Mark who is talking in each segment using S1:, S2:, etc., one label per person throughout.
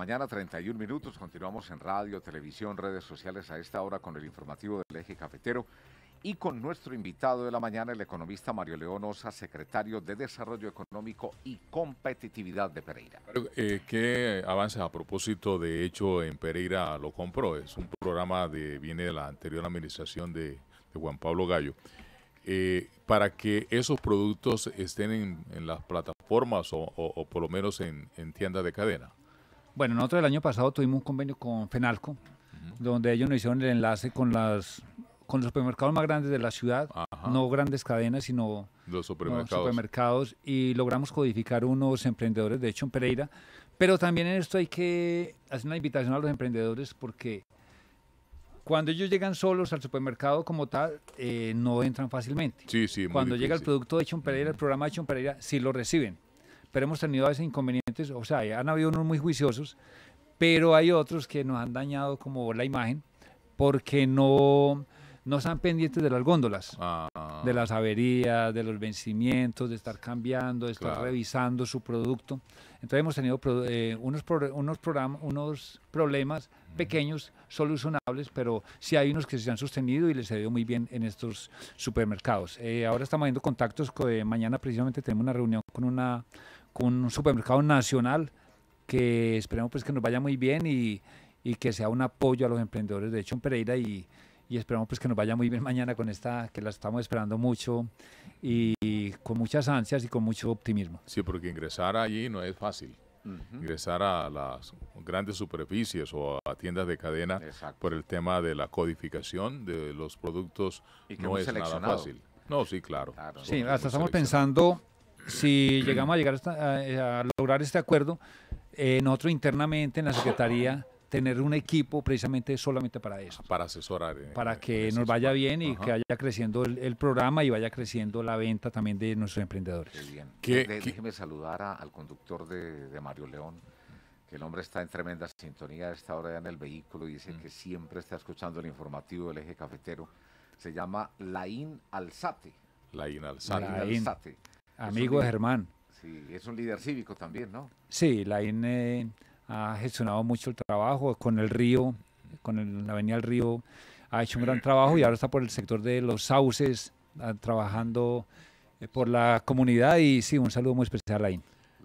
S1: Mañana 31 minutos, continuamos en radio, televisión, redes sociales a esta hora con el informativo del eje cafetero y con nuestro invitado de la mañana, el economista Mario León Osa, secretario de Desarrollo Económico y Competitividad de Pereira.
S2: Eh, ¿Qué avances a propósito? De hecho, en Pereira lo compró. Es un programa de viene de la anterior administración de, Juan Pablo Gallo. Eh, para que esos productos estén en, las plataformas o, por lo menos en tiendas de cadena.
S3: Bueno, nosotros el año pasado tuvimos un convenio con FENALCO, donde ellos nos hicieron el enlace con las con los supermercados más grandes de la ciudad, no grandes cadenas, sino los
S2: supermercados.
S3: y logramos codificar unos emprendedores, de hecho en Pereira, pero también en esto hay que hacer una invitación a los emprendedores porque cuando ellos llegan solos al supermercado como tal, eh, no entran fácilmente. Sí, sí, Cuando llega el producto de en Pereira, el programa de en Pereira, sí lo reciben pero hemos tenido a veces inconvenientes, o sea, han habido unos muy juiciosos, pero hay otros que nos han dañado como la imagen porque no, no están pendientes de las góndolas, ah. de las averías, de los vencimientos, de estar cambiando, de estar revisando su producto. Entonces hemos tenido eh, unos, unos, unos problemas pequeños, solucionables, pero sí hay unos que se han sostenido y les ha ido muy bien en estos supermercados. Eh, ahora estamos haciendo contactos, mañana precisamente tenemos una reunión con una con un supermercado nacional que esperemos pues que nos vaya muy bien y, que sea un apoyo a los emprendedores de hecho en Pereira y, y esperamos pues que nos vaya muy bien mañana con esta que la estamos esperando mucho y, con muchas ansias y con mucho optimismo. Sí, porque
S2: ingresar allí no es fácil. Ingresar a las grandes superficies o a tiendas de cadena por el tema de la codificación de los productos no es nada fácil. No, sí, claro. claro. Sí, hasta estamos pensando
S3: si llegamos a llegar a, lograr este acuerdo, eh, nosotros internamente en la Secretaría tener un equipo precisamente solamente para eso. Para asesorar. Eh, para que nos vaya bien y que vaya creciendo el, programa y vaya creciendo la venta también de nuestros emprendedores. bien. Eh,
S1: déjeme saludar al conductor de, Mario León, que el hombre está en tremenda sintonía a esta hora en el vehículo y dice mm. que siempre está escuchando el informativo del eje cafetero. Se llama Laín Alzate. Laín Alzate. Laín Alzate.
S3: Amigo de Germán.
S1: Sí, es un líder cívico también, ¿no?
S3: Sí, la INE ha gestionado mucho el trabajo con el río, con la avenida del río, ha hecho un gran trabajo y ahora está por el sector de los sauces, ah, trabajando eh, por la comunidad y sí, un saludo muy especial a INE.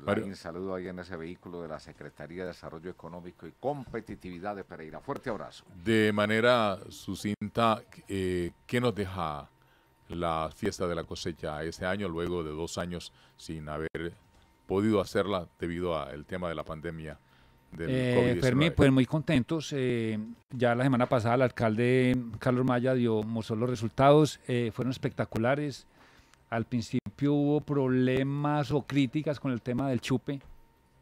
S1: Un e, saludo ahí en ese vehículo de la Secretaría de Desarrollo Económico y Competitividad de Pereira. Fuerte abrazo.
S3: De
S2: manera sucinta, eh, ¿qué nos deja la fiesta de la cosecha este año, luego de dos años sin haber podido hacerla debido al tema de la pandemia. Del eh, Fermín, pues
S3: muy contentos. Eh, ya la semana pasada el alcalde Carlos Maya dio, mostró los resultados, eh, fueron espectaculares. Al principio hubo problemas o críticas con el tema del chupe.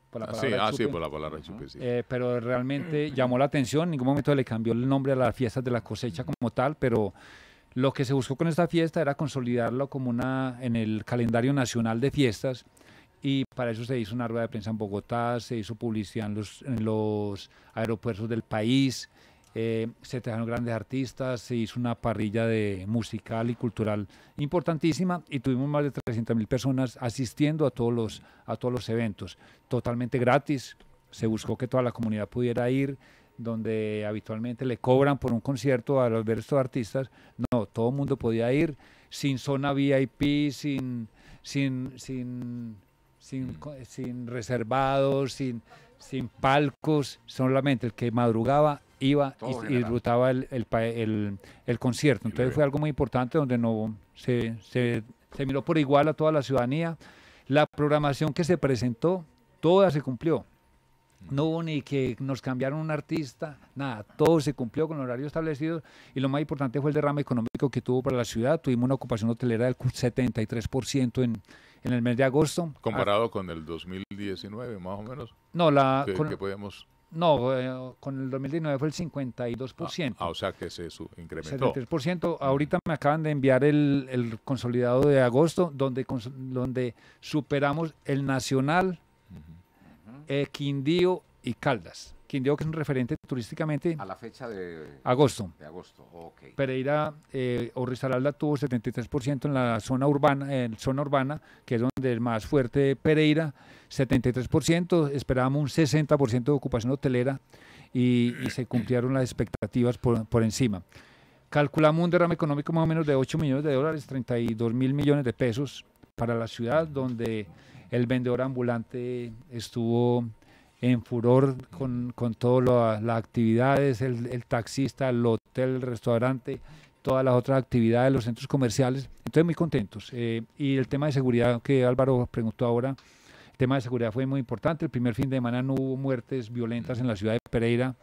S3: Por la ah, sí, ah, sí, por
S2: la palabra chupe, sí. Eh,
S3: pero realmente llamó la atención, en ningún momento le cambió el nombre a la fiesta de la cosecha como tal, pero lo que se buscó con esta fiesta era consolidarlo como una en el calendario nacional de fiestas y para eso se hizo una rueda de prensa en Bogotá, se hizo publicidad en los, aeropuertos del país, eh, se trajeron grandes artistas, se hizo una parrilla de musical y cultural importantísima y tuvimos más de 300.000 personas asistiendo a todos, los, a todos los eventos, totalmente gratis. Se buscó que toda la comunidad pudiera ir, donde habitualmente le cobran por un concierto a los estos artistas. No, todo el mundo podía ir sin zona VIP, sin, sin, sin, sin, reservados, sin, sin palcos, solamente el que madrugaba iba y, disfrutaba el, concierto. Entonces fue algo muy importante donde no se, se miró por igual a toda la ciudadanía. La programación que se presentó, toda se cumplió no hubo ni que nos cambiaron un artista, nada, todo se cumplió con el horario establecido y lo más importante fue el derrame económico que tuvo para la ciudad. Tuvimos una ocupación hotelera del 73% en, en el mes de agosto. Comparado
S2: con el 2019, más o menos.
S3: No, la... Que, con, podemos... No, eh, con el 2019 fue el 52%. Ah, ah, o sea que se incrementó. 73%. Ahorita me acaban de enviar el, consolidado de agosto, donde, donde superamos el nacional, eh, Quindío y Caldas. Quindío que es un referente turísticamente. A la
S1: fecha de agosto. De agosto, Pereira
S3: eh, o Risaralda tuvo 73% en la zona urbana, en zona urbana, que es donde es más fuerte Pereira, 73%, esperábamos un 60% de ocupación hotelera y, se cumplieron las expectativas por, por encima. Calculamos un derrame económico más o menos de 8 millones de dólares, 32 mil millones de pesos para la ciudad, donde el vendedor ambulante estuvo en furor con, todas las actividades, el, taxista, el hotel, el restaurante, todas las otras actividades, los centros comerciales. Entonces, muy contentos. Eh, y el tema de seguridad que Álvaro preguntó ahora, el tema de seguridad fue muy importante. El primer fin de semana no hubo muertes violentas en la ciudad de Pereira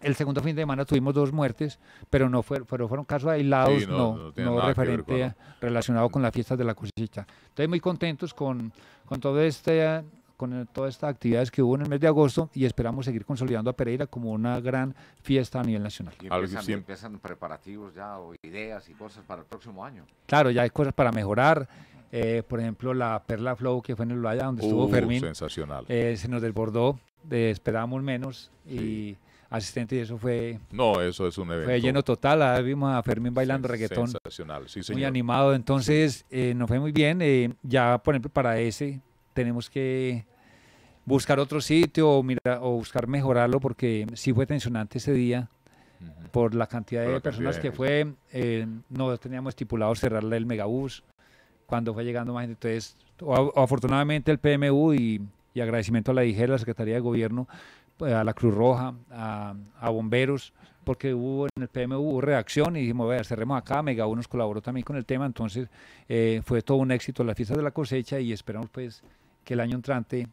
S3: el segundo fin de semana tuvimos dos muertes, pero no fueron, fueron casos aislados, no, no, referente relacionado con las fiestas de la cosita. Estoy muy contentos con, con todo este con todas estas actividades que hubo en el mes de agosto y esperamos seguir consolidando a Pereira como una gran fiesta a nivel nacional. Y empiezan,
S1: empiezan preparativos ya o ideas y cosas para el próximo año.
S3: Claro, ya hay cosas para mejorar. Eh, por ejemplo, la Perla Flow que fue en el Valle donde estuvo uh, Fermín. Sensacional. Eh, se nos desbordó, eh, esperábamos menos y asistente, y eso fue... No, eso es un evento. lleno total, ahí vimos a Fermín bailando reggaetón. Sensacional, sí Muy animado, entonces eh, nos fue muy bien. Eh, ya, por ejemplo, para ese tenemos que buscar otro sitio o, mira, o buscar mejorarlo porque sí fue tensionante ese día por la cantidad de personas que fue. Eh, no teníamos estipulado cerrarle el megabús cuando fue llegando más gente. Entonces, afortunadamente el PMU y, agradecimiento a la Dijera, la Secretaría de Gobierno, pues, a la Cruz Roja, a, bomberos, porque hubo en el PMU hubo reacción y dijimos, vea, cerremos acá, Mega unos colaboró también con el tema, entonces eh, fue todo un éxito la fiesta de la cosecha y esperamos pues que el año entrante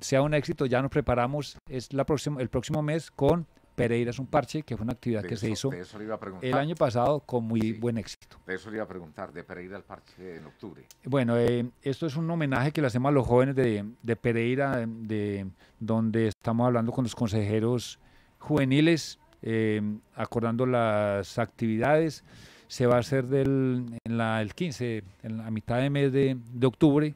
S3: sea un éxito, ya nos preparamos, es la próxima, el próximo mes con Pereira es un parche, que fue una actividad que se hizo el año pasado con muy buen éxito.
S1: De eso le iba a preguntar, de Pereira al parche en octubre.
S3: Bueno, eh, esto es un homenaje que le hacemos a los jóvenes de, Pereira, de, donde estamos hablando con los consejeros juveniles, eh, acordando las actividades. Se va a hacer del, en la, el 15, en la mitad de mes de, de octubre,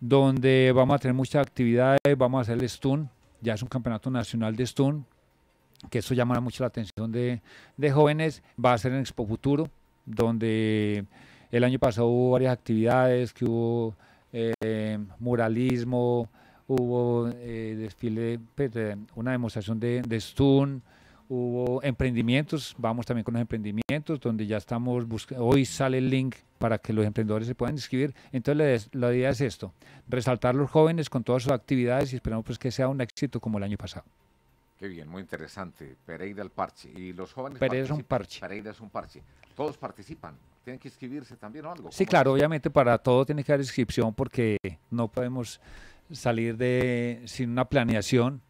S3: donde vamos a tener muchas actividades, vamos a hacer el Stun, ya es un campeonato nacional de Stun, que eso llamará mucho la atención de, jóvenes, va a ser en Expo Futuro, donde el año pasado hubo varias actividades, que hubo eh, muralismo, hubo eh, desfile, pues, una demostración de, de Stun, hubo emprendimientos, vamos también con los emprendimientos, donde ya estamos buscando, hoy sale el link para que los emprendedores se puedan inscribir. Entonces la, idea es esto, resaltar a los jóvenes con todas sus actividades y esperamos pues, que sea un éxito como el año pasado.
S1: Qué bien, muy interesante. Pereira el parche. Y los jóvenes. Pereira es un parche. Pereira es un parche. Todos participan. Tienen que inscribirse también o algo. Sí, claro, obviamente
S3: para todo tiene que haber inscripción porque no podemos salir de sin una planeación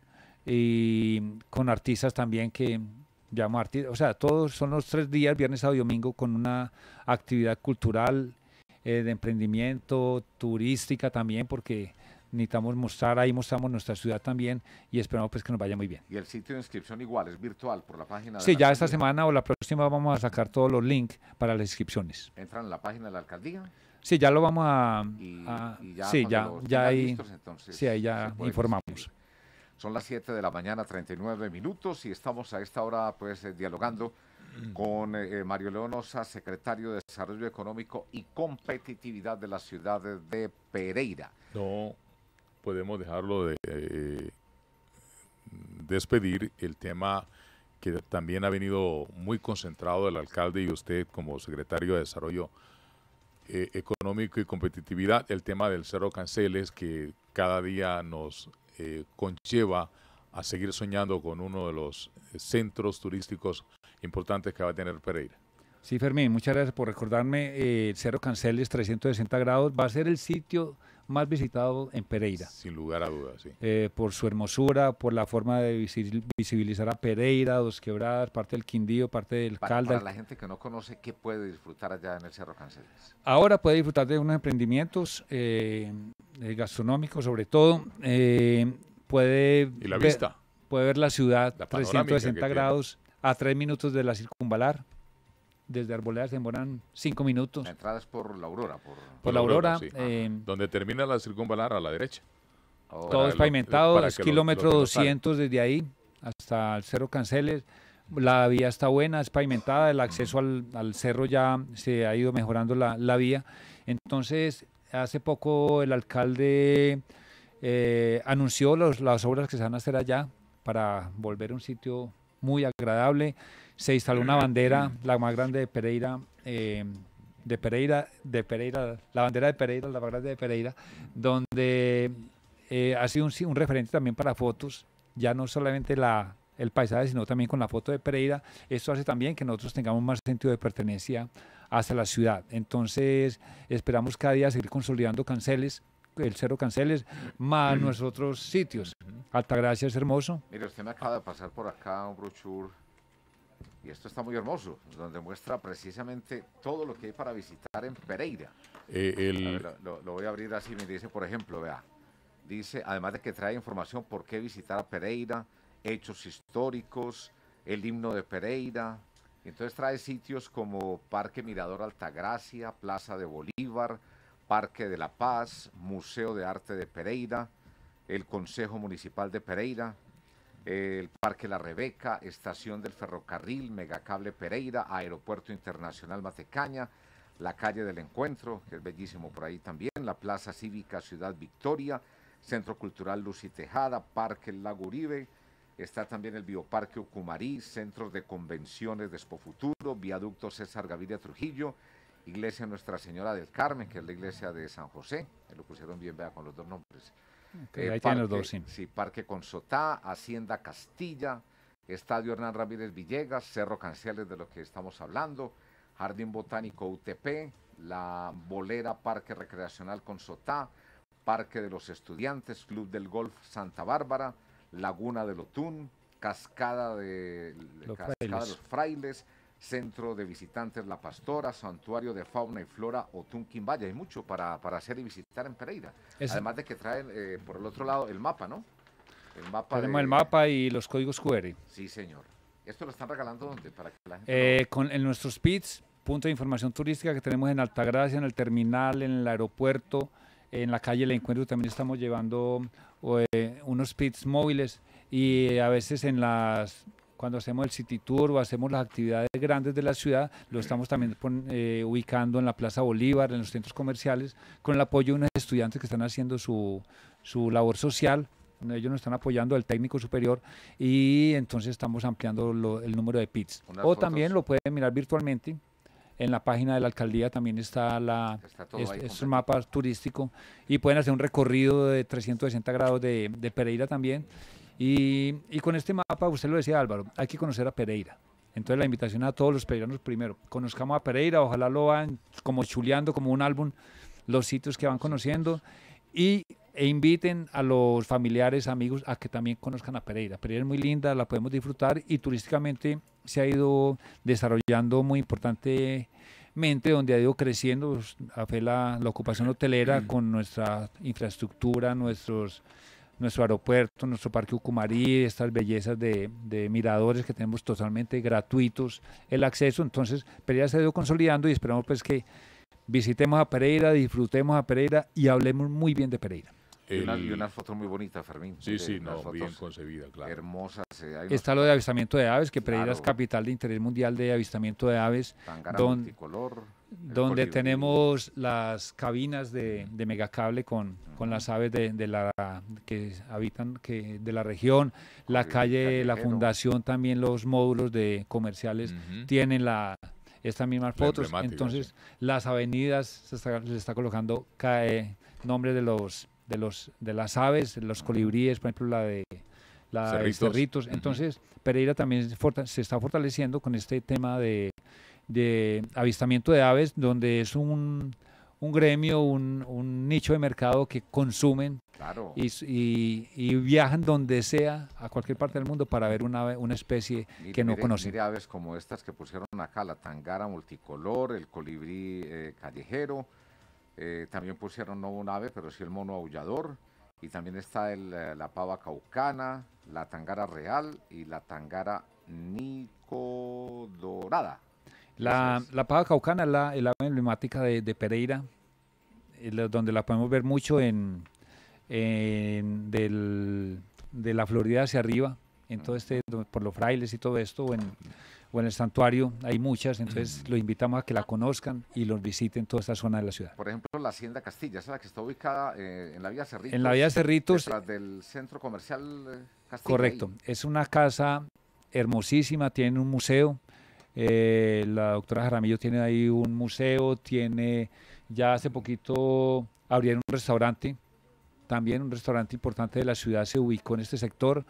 S3: y con artistas también que llamo artistas. O sea, todos son los tres días, viernes, sábado y domingo, con una actividad cultural, eh, de emprendimiento, turística también, porque necesitamos mostrar, ahí mostramos nuestra ciudad también y esperamos pues que nos vaya muy bien.
S1: Y el sitio de inscripción igual, es virtual por la página. De sí, ya esta
S3: semana o la próxima vamos a sacar todos los links para las inscripciones.
S1: ¿Entran en la página de la alcaldía?
S3: Sí, ya lo vamos a... sí, ya, ya ahí, sí, ahí ya informamos.
S1: Son las 7 de la mañana, 39 minutos, y estamos a esta hora pues eh, dialogando mm. con eh, Mario Leonosa, secretario de Desarrollo Económico y Competitividad de la ciudad de Pereira.
S2: No podemos dejarlo de eh, despedir el tema que también ha venido muy concentrado el alcalde y usted como secretario de Desarrollo eh, Económico y Competitividad, el tema del Cerro canceles que cada día nos eh, conlleva a seguir soñando con uno de los centros turísticos importantes que va a tener Pereira.
S3: Sí, Fermín, muchas gracias por recordarme. Eh, Cerro Canceles 360 grados va a ser el sitio más visitado en Pereira. Sin lugar a dudas, sí. Eh, por su hermosura, por la forma de visibilizar a Pereira, Dos Quebradas, parte del Quindío, parte del Caldas. Para la
S1: gente que no conoce, ¿qué puede disfrutar allá en el Cerro Canceles?
S3: Ahora puede disfrutar de unos emprendimientos eh, eh, gastronómicos, sobre todo. puede ¿Y la vista? Puede ver la ciudad 360 grados a tres minutos de la circunvalar. Desde se demoran cinco minutos. ...entradas por la Aurora. Por, la Aurora.
S2: Eh, Donde termina la circunvalar a la derecha. todo es pavimentado, es kilómetro 200
S3: desde ahí hasta el Cerro Canceles. La vía está buena, es pavimentada, el acceso al, cerro ya se ha ido mejorando la, vía. Entonces, hace poco el alcalde eh, anunció las obras que se van a hacer allá para volver a un sitio muy agradable se instaló una bandera, la más grande de Pereira, em, de Pereira, de Pereira, la bandera de Pereira, la más grande de Pereira, donde eh, ha sido un, referente también para fotos, ya no solamente la, el paisaje, sino también con la foto de Pereira. Eso hace también que nosotros tengamos más sentido de pertenencia hacia la ciudad. Entonces, esperamos cada día seguir consolidando canceles, el Cerro Canceles, más mm. nuestros sitios. Altagracia es hermoso.
S1: Mira, usted me acaba de pasar por acá un brochure y esto está muy hermoso, donde muestra precisamente todo lo que hay para visitar en Pereira. Eh, lo, lo, voy a abrir así, me dice, por ejemplo, vea. Dice, además de que trae información por qué visitar a Pereira, hechos históricos, el himno de Pereira. Entonces trae sitios como Parque Mirador Altagracia, Plaza de Bolívar, Parque de la Paz, Museo de Arte de Pereira, el Consejo Municipal de Pereira, el Parque La Rebeca, Estación del Ferrocarril, Megacable Pereira, Aeropuerto Internacional Matecaña, la calle del Encuentro, que es bellísimo por ahí también, la Plaza Cívica Ciudad Victoria, Centro Cultural Luz y Tejada, Parque El Lago está también el Bioparque Ucumarí, Centros de Convenciones de Futuro, Viaducto César Gaviria Trujillo, Iglesia Nuestra Señora del Carmen, que es la iglesia de San José, que lo pusieron bien, vea, con los dos nombres. Eh, dos, sí. Parque Consotá, Hacienda Castilla, Estadio Hernán Ramírez Villegas, Cerro Canciales de lo que estamos hablando, Jardín Botánico UTP, la Bolera Parque Recreacional Consotá, Parque de los Estudiantes, Club del Golf Santa Bárbara, Laguna del Otún, Cascada de, los, cascada de los Frailes Centro de Visitantes La Pastora, Santuario de Fauna y Flora o Valle. Hay mucho para, hacer y visitar en Pereira. Además de que traen eh, por el otro lado el mapa, ¿no? Tenemos el
S3: mapa y los códigos QR. Sí,
S1: señor. ¿Esto lo están regalando dónde? Para que la gente
S3: eh, con, en nuestros PITs, punto de información turística que tenemos en Altagracia, en el terminal, en el aeropuerto, en la calle El Encuentro también estamos llevando eh, unos PITs móviles y a veces en las cuando hacemos el City Tour o hacemos las actividades grandes de la ciudad, lo estamos también eh, ubicando en la Plaza Bolívar, en los centros comerciales, con el apoyo de unos estudiantes que están haciendo su, su labor social ellos nos están apoyando el técnico superior y entonces estamos ampliando el número de pits. o también lo pueden mirar virtualmente. En la página de la alcaldía también está la es, mapa turístico y pueden hacer un recorrido de 360 grados de, de Pereira también y, con este mapa, usted lo decía Álvaro, hay que conocer a Pereira. Entonces la invitación a todos los pereiranos primero, conozcamos a Pereira, ojalá lo van como chuleando como un álbum los sitios que van conociendo y e inviten a los familiares, amigos a que también conozcan a Pereira. Pereira es muy linda, la podemos disfrutar y turísticamente se ha ido desarrollando muy importantemente donde ha ido creciendo pues, a la ocupación hotelera mm. con nuestra infraestructura, nuestros nuestro aeropuerto, nuestro parque Ucumarí, estas bellezas de, miradores que tenemos totalmente gratuitos el acceso. Entonces, Pereira se ha ido consolidando y esperamos pues que visitemos a Pereira, disfrutemos a Pereira y hablemos muy bien de Pereira. Y, una,
S1: foto muy bonita, Fermín. Sí, sí, bien concebida, claro.
S3: Eh, está lo de avistamiento de aves, que Pereira es capital de interés mundial de avistamiento de aves. donde tenemos las cabinas de, de megacable con, con las aves de, de, la que habitan que de la región. La calle, la fundación, también los módulos de comerciales tienen la estas mismas fotos. Entonces, las avenidas se está, está colocando cae, eh, nombres de los de, los, de las aves, los colibríes, por ejemplo, la de, la cerritos. Entonces, Pereira también se está fortaleciendo con este tema de, de avistamiento de aves, donde es un, un gremio, un, nicho de mercado que consumen y, y, viajan donde sea, a cualquier parte del mundo, para ver una, especie ah, que no conocen.
S1: aves como estas que pusieron acá, la tangara multicolor, el colibrí eh, callejero eh, también pusieron no un ave, pero sí el mono aullador. Y también está el, eh, la pava caucana, la tangara real y la tangara nicodorada. La,
S3: la pava caucana es la, emblemática de, Pereira, eh, donde la podemos ver mucho en, del, de la Florida hacia arriba, en todo este, por los frailes y todo esto, en, o en el santuario, hay muchas, entonces los invitamos a que la conozcan y los visiten toda esta zona de la ciudad. Por
S1: ejemplo, la Hacienda Castilla, es la que está ubicada eh, en la Vía Cerritos. En la Vía Cerritos. del centro comercial eh, Castilla. Correcto,
S3: es una casa hermosísima, tiene un museo. Eh, la doctora Jaramillo tiene ahí un museo, tiene, ya hace poquito abrieron un restaurante, también un restaurante importante de la ciudad se ubicó en este sector.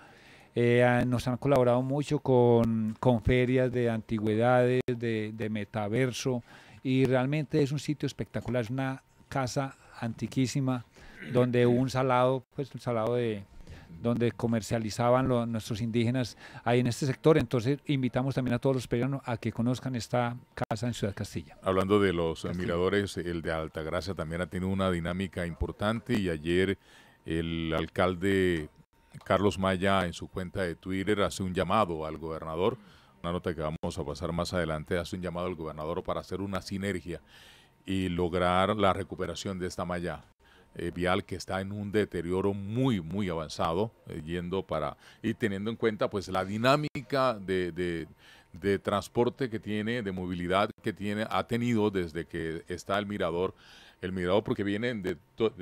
S3: Eh, nos han colaborado mucho con, con ferias de antigüedades, de, metaverso, y realmente es un sitio espectacular, es una casa antiquísima, donde un salado, pues un salado de donde comercializaban nuestros indígenas ahí en este sector. Entonces invitamos también a todos los peruanos a que conozcan esta casa en Ciudad Castilla.
S2: Hablando de los admiradores, el de Altagracia también ha tenido una dinámica importante y ayer el alcalde Carlos Maya en su cuenta de Twitter hace un llamado al gobernador, una nota que vamos a pasar más adelante, hace un llamado al gobernador para hacer una sinergia y lograr la recuperación de esta malla eh, vial que está en un deterioro muy, muy avanzado, eh, yendo para, y teniendo en cuenta pues la dinámica de, de transporte que tiene, de movilidad que tiene, ha tenido desde que está el mirador el mirador porque vienen de,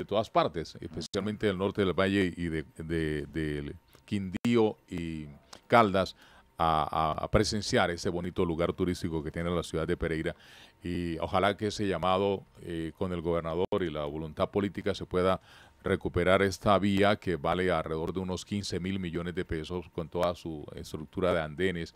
S2: todas partes, especialmente del norte del valle y de, Quindío y Caldas. A, presenciar ese bonito lugar turístico que tiene la ciudad de Pereira y ojalá que ese llamado eh, con el gobernador y la voluntad política se pueda recuperar esta vía que vale alrededor de unos 15 mil millones de pesos con toda su estructura de andenes,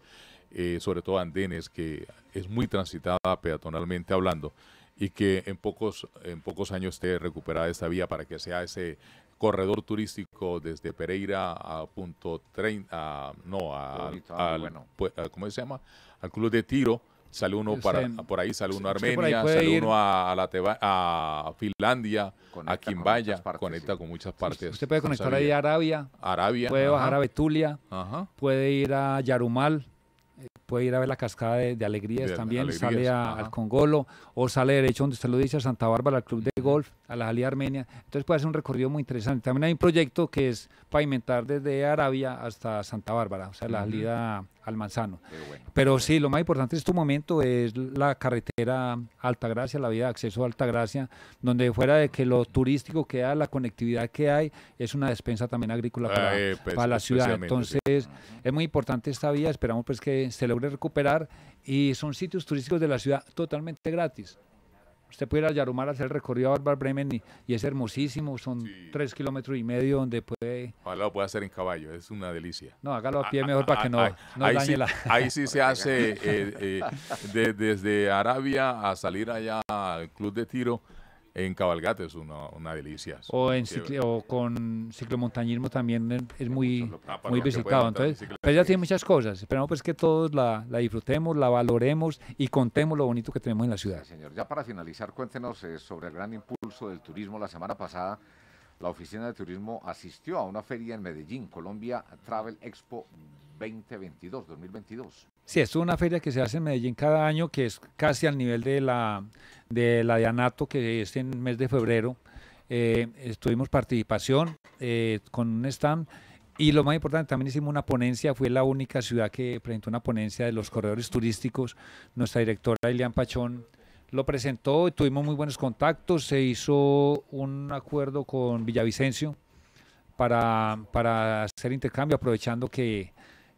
S2: eh, sobre todo andenes que es muy transitada peatonalmente hablando y que en pocos, en pocos años esté recuperada esta vía para que sea ese corredor turístico desde Pereira a punto 30, no, a, bueno. ¿cómo se llama? Al club de tiro. Sale uno para, por ahí, sale uno a Armenia, sale uno a, la a Finlandia, a Quimbaya, conecta con muchas partes. Usted puede conectar ahí a Arabia, Arabia puede bajar a
S3: Betulia, puede ir a Yarumal, puede ir a ver la cascada de, alegrías también, sale al Congolo o sale derecho donde usted lo dice, a Santa Bárbara, al Club de Golf, a la Jalida Armenia. Entonces puede ser un recorrido muy interesante. También hay un proyecto que es pavimentar desde Arabia hasta Santa Bárbara, o sea, la salida al Manzano. Pero, sí, lo más importante en este momento es la carretera Altagracia, la vía de acceso a Altagracia, donde fuera de que lo turístico que da, la conectividad que hay, es una despensa también agrícola para, ah, eh, pues, la ciudad. Entonces, es muy importante esta vía, esperamos pues que se logre recuperar y son sitios turísticos de la ciudad totalmente gratis. Usted puede ir a Yarumar a hacer el recorrido a Barbar Bremen y, es hermosísimo, son tres kilómetros y medio donde puede...
S2: Ojalá lo puede hacer en caballo, es una delicia. No, hágalo a pie ah, mejor ah, para que ah, no, dañe la... Ahí sí se hace eh, eh, desde Arabia a salir allá al club de tiro, en cabalgata es una, delicia. O, en
S3: con ciclomontañismo también es muy, muy visitado. Entonces, pero pues ya tiene muchas cosas. Esperamos pues que todos la, disfrutemos, la valoremos y contemos lo bonito que tenemos en la ciudad. señor,
S1: ya para finalizar, cuéntenos eh, sobre el gran impulso del turismo la semana pasada. La Oficina de Turismo asistió a una feria en Medellín, Colombia Travel Expo 2022, 2022.
S3: Sí, es una feria que se hace en Medellín cada año, que es casi al nivel de la de la de Anato, que es en el mes de febrero. Eh, estuvimos participación eh, con un stand y lo más importante, también hicimos una ponencia, fue la única ciudad que presentó una ponencia de los corredores turísticos. Nuestra directora Elian Pachón lo presentó y tuvimos muy buenos contactos. Se hizo un acuerdo con Villavicencio para, para hacer intercambio, aprovechando que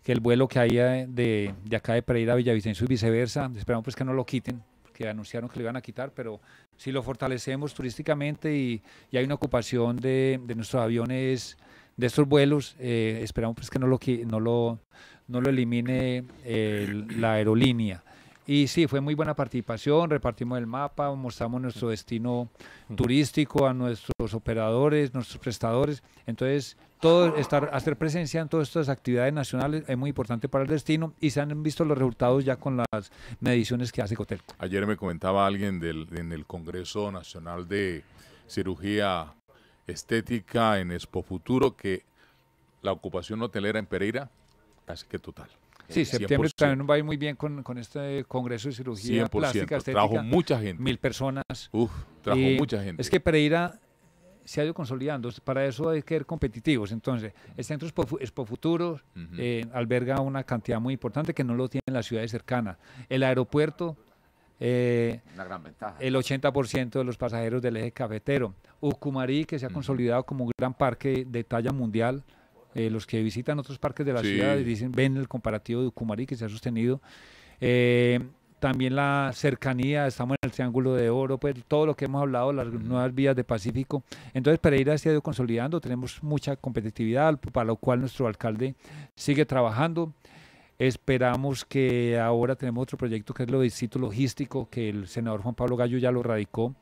S3: que el vuelo que había de, acá de Pereira a Villavicencio y viceversa, esperamos pues que no lo quiten, que anunciaron que lo iban a quitar, pero si lo fortalecemos turísticamente y, hay una ocupación de, nuestros aviones, de estos vuelos, eh, esperamos pues que no lo, no lo, no lo elimine eh, la aerolínea. Y sí, fue muy buena participación, repartimos el mapa, mostramos nuestro destino turístico a nuestros operadores, nuestros prestadores. Entonces, todo estar, hacer presencia en todas estas actividades nacionales es muy importante para el destino y se han visto los resultados ya con las mediciones que hace Cotelco.
S2: Ayer me comentaba alguien en el Congreso Nacional de Cirugía Estética en Expo Futuro que la ocupación hotelera en Pereira casi que
S3: total. Eh, sí, septiembre también va a ir muy bien con, este Congreso de Cirugía Plástica Estética. Trajo mucha gente. Mil personas. Uf, trajo mucha gente. Es que Pereira se ha ido consolidando. Para eso hay que ser competitivos. Entonces, el Centro Expo Futuro eh, alberga una cantidad muy importante que no lo tienen las ciudades cercanas. El aeropuerto, eh, gran ventaja. el 80% de los pasajeros del eje cafetero. Ucumarí, que se ha consolidado como un gran parque de talla mundial eh, los que visitan otros parques de la ciudad ciudad dicen, ven el comparativo de Ucumari que se ha sostenido. Eh, también la cercanía, estamos en el Triángulo de Oro, pues todo lo que hemos hablado, las nuevas vías de Pacífico. Entonces Pereira se ha ido consolidando, tenemos mucha competitividad, para lo cual nuestro alcalde sigue trabajando. Esperamos que ahora tenemos otro proyecto que es lo de distrito logístico, que el senador Juan Pablo Gallo ya lo radicó,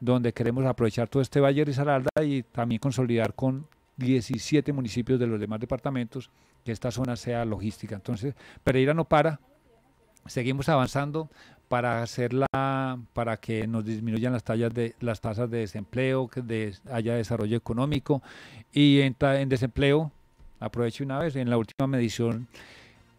S3: donde queremos aprovechar todo este Valle de Risaralda y también consolidar con 17 municipios de los demás departamentos, que esta zona sea logística. Entonces, Pereira no para, seguimos avanzando para hacerla para que nos disminuyan las tallas de las tasas de desempleo que haya desarrollo económico y en, en desempleo aprovecho una vez en la última medición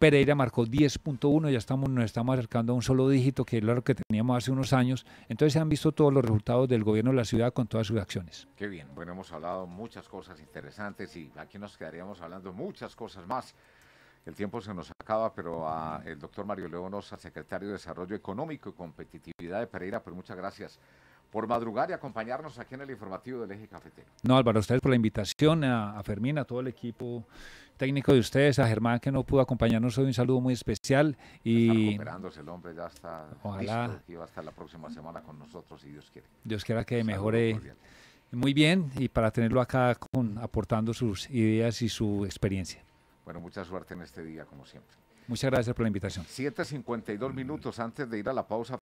S3: Pereira marcó 10.1, ya estamos, nos estamos acercando a un solo dígito, que es lo que teníamos hace unos años. Entonces se han visto todos los resultados del gobierno de la ciudad con todas sus acciones.
S1: Qué bien, bueno, hemos hablado muchas cosas interesantes y aquí nos quedaríamos hablando muchas cosas más. El tiempo se nos acaba, pero a ah, el doctor Mario León secretario de Desarrollo Económico y Competitividad de Pereira, pues muchas gracias por madrugar y acompañarnos aquí en el informativo del eje cafetero.
S3: No, Álvaro, a ustedes por la invitación, a, Fermín, a todo el equipo técnico de ustedes, a Germán que no pudo acompañarnos hoy, un saludo muy especial. Y... Está
S1: recuperándose el hombre, ya está Ojalá. listo y va a estar la próxima semana con nosotros, si Dios quiere.
S3: Dios quiera que mejore muy bien y para tenerlo acá con, aportando sus ideas y su experiencia.
S1: Bueno, mucha suerte en este día, como siempre.
S3: Muchas gracias por la invitación.
S1: 7.52 minutos antes de ir a la pausa.